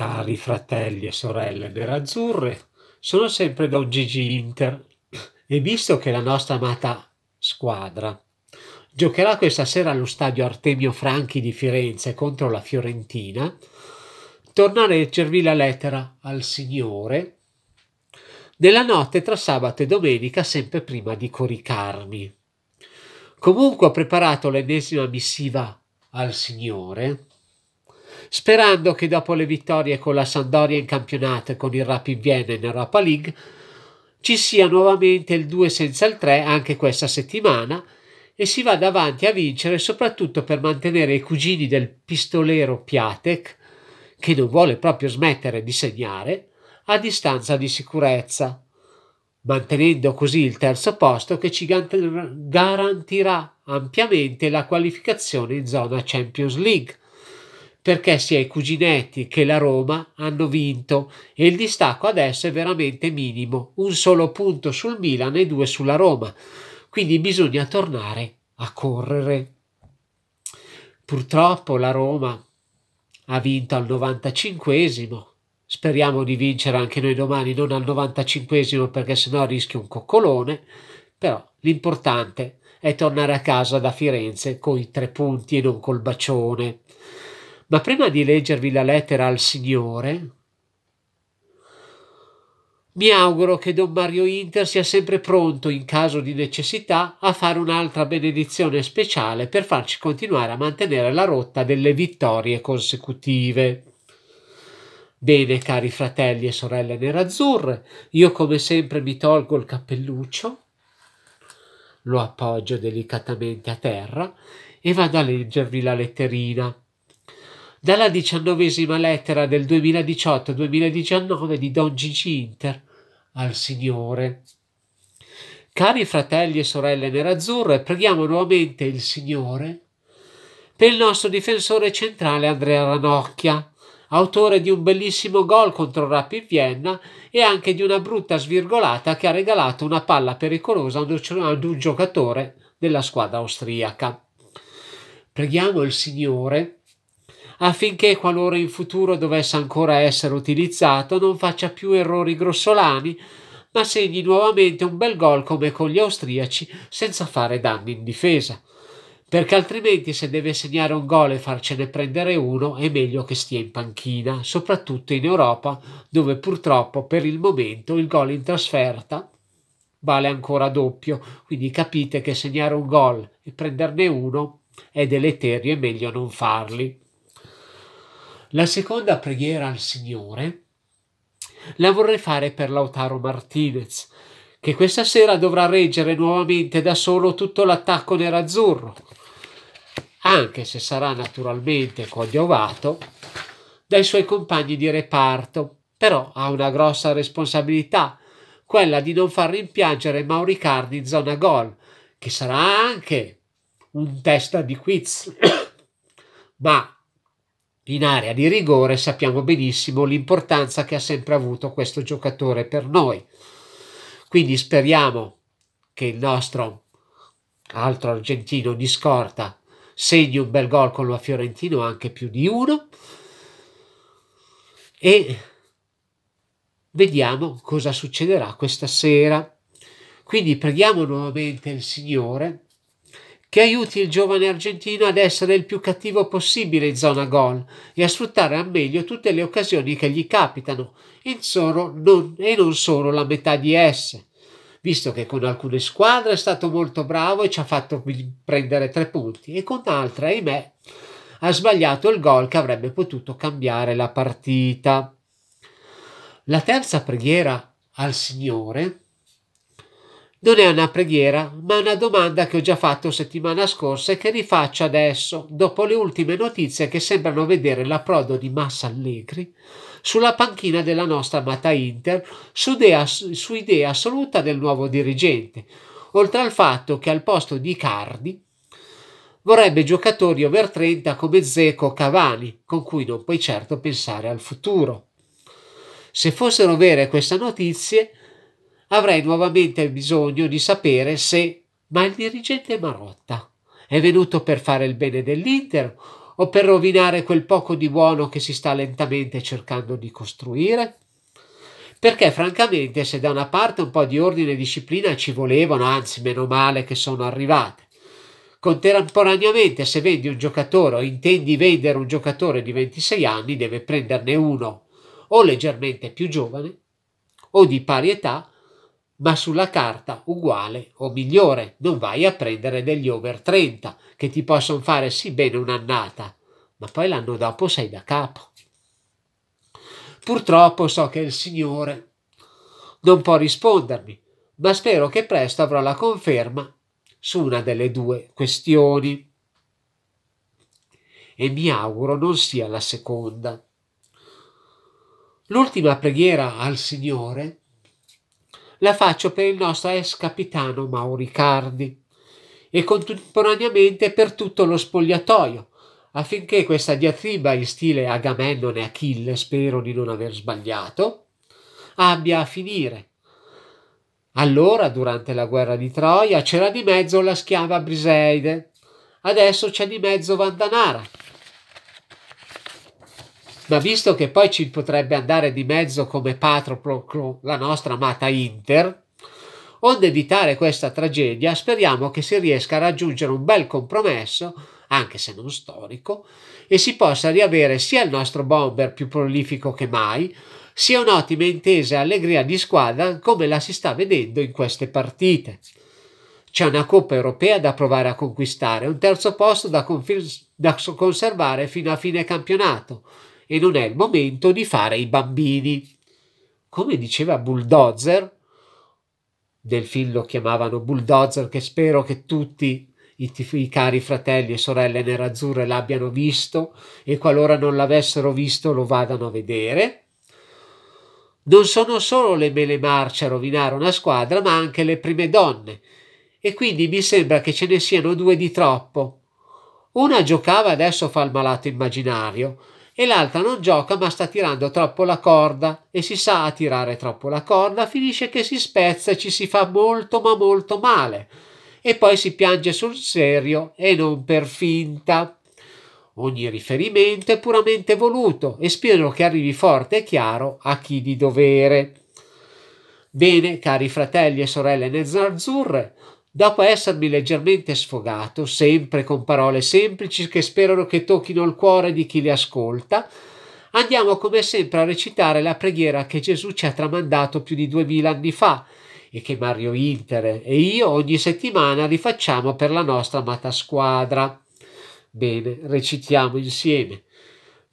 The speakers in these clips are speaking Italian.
Cari fratelli e sorelle nerazzurre, sono sempre Don Gigi Inter e visto che la nostra amata squadra giocherà questa sera allo stadio Artemio Franchi di Firenze contro la Fiorentina, torno a leggervi la lettera al Signore nella notte tra sabato e domenica sempre prima di coricarmi. Comunque ho preparato l'ennesima missiva al Signore sperando che dopo le vittorie con la Sandoria in campionato e con il Rapid Vienna in Europa League ci sia nuovamente il 2 senza il 3 anche questa settimana e si vada avanti a vincere soprattutto per mantenere i cugini del pistolero Piatek, che non vuole proprio smettere di segnare, a distanza di sicurezza, mantenendo così il terzo posto che ci garantirà ampiamente la qualificazione in zona Champions League perché sia i cuginetti che la Roma hanno vinto e il distacco adesso è veramente minimo, un solo punto sul Milan e due sulla Roma, quindi bisogna tornare a correre. Purtroppo la Roma ha vinto al 95esimo, speriamo di vincere anche noi domani, non al 95esimo perché sennò rischio un coccolone, però l'importante è tornare a casa da Firenze con i tre punti e non col bacione. Ma prima di leggervi la lettera al Signore, mi auguro che Don Mario Inter sia sempre pronto, in caso di necessità, a fare un'altra benedizione speciale per farci continuare a mantenere la rotta delle vittorie consecutive. Bene, cari fratelli e sorelle nerazzurre, io come sempre mi tolgo il cappelluccio, lo appoggio delicatamente a terra e vado a leggervi la letterina. Dalla diciannovesima lettera del 2018-2019 di Don Gigi Inter al Signore. Cari fratelli e sorelle nerazzurre, preghiamo nuovamente il Signore per il nostro difensore centrale Andrea Ranocchia, autore di un bellissimo gol contro Rapid Vienna e anche di una brutta svirgolata che ha regalato una palla pericolosa ad un giocatore della squadra austriaca. Preghiamo il Signore affinché qualora in futuro dovesse ancora essere utilizzato non faccia più errori grossolani, ma segni nuovamente un bel gol come con gli austriaci senza fare danni in difesa. Perché altrimenti se deve segnare un gol e farcene prendere uno è meglio che stia in panchina, soprattutto in Europa dove purtroppo per il momento il gol in trasferta vale ancora doppio, quindi capite che segnare un gol e prenderne uno è deleterio, è meglio non farli. La seconda preghiera al Signore la vorrei fare per Lautaro Martinez, che questa sera dovrà reggere nuovamente da solo tutto l'attacco nerazzurro, anche se sarà naturalmente coadiuvato dai suoi compagni di reparto, però ha una grossa responsabilità, quella di non far rimpiangere Mauricardi in zona gol, che sarà anche un testa di quiz, ma in area di rigore sappiamo benissimo l'importanza che ha sempre avuto questo giocatore per noi. Quindi speriamo che il nostro altro argentino di scorta segni un bel gol con la Fiorentino, anche più di uno. E vediamo cosa succederà questa sera. Quindi preghiamo nuovamente il Signore che aiuti il giovane argentino ad essere il più cattivo possibile in zona gol e a sfruttare al meglio tutte le occasioni che gli capitano, non, e non solo la metà di esse visto che con alcune squadre è stato molto bravo e ci ha fatto prendere tre punti e con altre, ahimè, ha sbagliato il gol che avrebbe potuto cambiare la partita. La terza preghiera al Signore non è una preghiera, ma una domanda che ho già fatto settimana scorsa e che rifaccio adesso, dopo le ultime notizie che sembrano vedere l'approdo di Massa Allegri sulla panchina della nostra amata Inter su idea, su idea assoluta del nuovo dirigente, oltre al fatto che al posto di Cardi vorrebbe giocatori over 30 come Zeco Cavani, con cui non puoi certo pensare al futuro. Se fossero vere queste notizie, avrei nuovamente bisogno di sapere se... Ma il dirigente Marotta è venuto per fare il bene dell'Inter o per rovinare quel poco di buono che si sta lentamente cercando di costruire? Perché francamente se da una parte un po' di ordine e disciplina ci volevano, anzi meno male che sono arrivate, contemporaneamente se vendi un giocatore o intendi vendere un giocatore di 26 anni deve prenderne uno o leggermente più giovane o di pari età ma sulla carta uguale o migliore, non vai a prendere degli over 30 che ti possono fare sì bene un'annata, ma poi l'anno dopo sei da capo. Purtroppo so che il Signore non può rispondermi, ma spero che presto avrò la conferma su una delle due questioni. E mi auguro non sia la seconda. L'ultima preghiera al Signore è la faccio per il nostro ex capitano Mauricardi e contemporaneamente per tutto lo spogliatoio, affinché questa diatriba in stile Agamennone Achille, spero di non aver sbagliato, abbia a finire. Allora, durante la guerra di Troia, c'era di mezzo la schiava Briseide, adesso c'è di mezzo Vandanara, ma visto che poi ci potrebbe andare di mezzo come Patroclo la nostra amata Inter, onde evitare questa tragedia speriamo che si riesca a raggiungere un bel compromesso, anche se non storico, e si possa riavere sia il nostro bomber più prolifico che mai, sia un'ottima intesa e allegria di squadra come la si sta vedendo in queste partite. C'è una Coppa europea da provare a conquistare, un terzo posto da, da conservare fino a fine campionato e non è il momento di fare i bambini. Come diceva Bulldozer, del film lo chiamavano Bulldozer, che spero che tutti i, i cari fratelli e sorelle nerazzurre l'abbiano visto e qualora non l'avessero visto lo vadano a vedere. Non sono solo le mele marce a rovinare una squadra, ma anche le prime donne. E quindi mi sembra che ce ne siano due di troppo. Una giocava adesso fa il malato immaginario e l'altra non gioca ma sta tirando troppo la corda e si sa a tirare troppo la corda finisce che si spezza e ci si fa molto ma molto male e poi si piange sul serio e non per finta. Ogni riferimento è puramente voluto e spero che arrivi forte e chiaro a chi di dovere. Bene, cari fratelli e sorelle nerazzurre, Dopo essermi leggermente sfogato, sempre con parole semplici che sperano che tocchino il cuore di chi le ascolta, andiamo come sempre a recitare la preghiera che Gesù ci ha tramandato più di duemila anni fa e che Mario Inter e io ogni settimana rifacciamo per la nostra amata squadra. Bene, recitiamo insieme.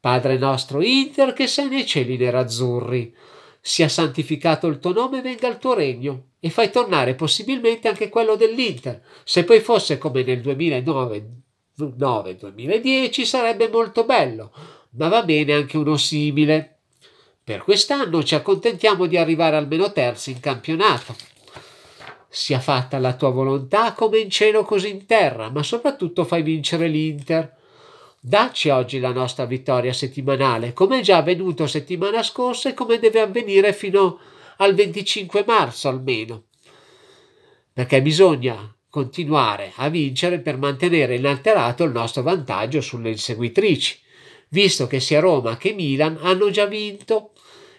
Padre nostro Inter che sei nei cieli nerazzurri, azzurri sia santificato il tuo nome e venga il tuo regno e fai tornare possibilmente anche quello dell'Inter. Se poi fosse come nel 2009-2010 sarebbe molto bello, ma va bene anche uno simile. Per quest'anno ci accontentiamo di arrivare almeno terzi in campionato. Sia fatta la tua volontà come in cielo così in terra, ma soprattutto fai vincere l'Inter Dacci oggi la nostra vittoria settimanale, come è già avvenuto settimana scorsa e come deve avvenire fino al 25 marzo almeno. Perché bisogna continuare a vincere per mantenere inalterato il nostro vantaggio sulle inseguitrici, visto che sia Roma che Milan hanno già vinto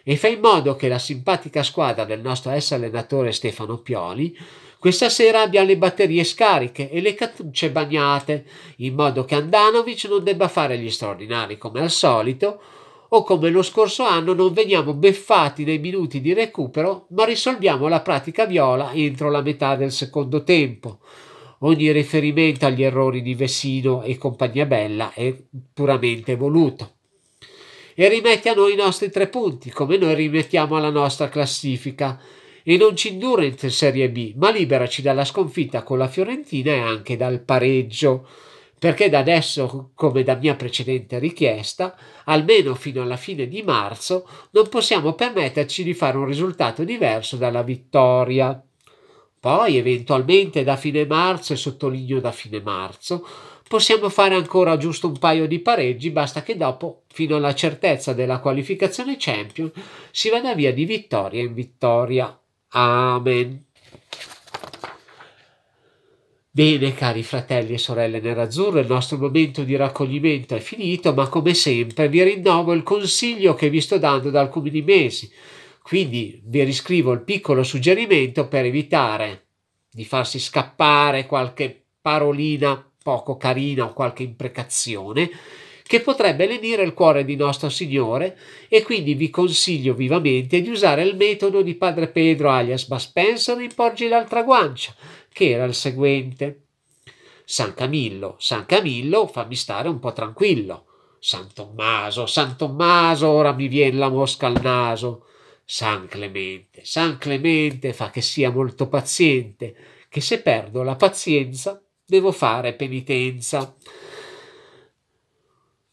e fa in modo che la simpatica squadra del nostro ex allenatore Stefano Pioli questa sera abbiamo le batterie scariche e le cartucce bagnate, in modo che Andanovic non debba fare gli straordinari come al solito, o come lo scorso anno non veniamo beffati nei minuti di recupero, ma risolviamo la pratica viola entro la metà del secondo tempo. Ogni riferimento agli errori di Vessino e compagnia bella è puramente voluto. E rimette a noi i nostri tre punti, come noi rimettiamo alla nostra classifica e non ci indurre in Serie B, ma liberaci dalla sconfitta con la Fiorentina e anche dal pareggio. Perché da adesso, come da mia precedente richiesta, almeno fino alla fine di marzo, non possiamo permetterci di fare un risultato diverso dalla vittoria. Poi, eventualmente da fine marzo, e sottolineo da fine marzo, possiamo fare ancora giusto un paio di pareggi, basta che dopo, fino alla certezza della qualificazione champion, si vada via di vittoria in vittoria. Amen. Bene, cari fratelli e sorelle nerazzurro, il nostro momento di raccoglimento è finito, ma come sempre vi rinnovo il consiglio che vi sto dando da alcuni mesi. Quindi vi riscrivo il piccolo suggerimento per evitare di farsi scappare qualche parolina poco carina o qualche imprecazione che potrebbe lenire il cuore di nostro Signore e quindi vi consiglio vivamente di usare il metodo di padre Pedro alias Baspenser in Porgi l'altra guancia, che era il seguente. San Camillo, San Camillo, fammi stare un po' tranquillo. San Tommaso, San Tommaso, ora mi viene la mosca al naso. San Clemente, San Clemente, fa che sia molto paziente, che se perdo la pazienza devo fare penitenza.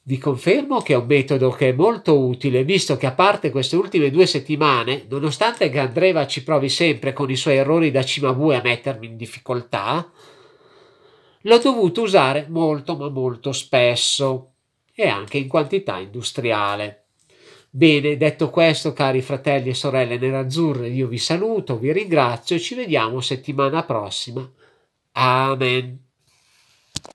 Vi confermo che è un metodo che è molto utile, visto che a parte queste ultime due settimane, nonostante Gandreva ci provi sempre con i suoi errori da Cimabue a mettermi in difficoltà, l'ho dovuto usare molto ma molto spesso e anche in quantità industriale. Bene, detto questo, cari fratelli e sorelle nerazzurre, io vi saluto, vi ringrazio e ci vediamo settimana prossima. Amen.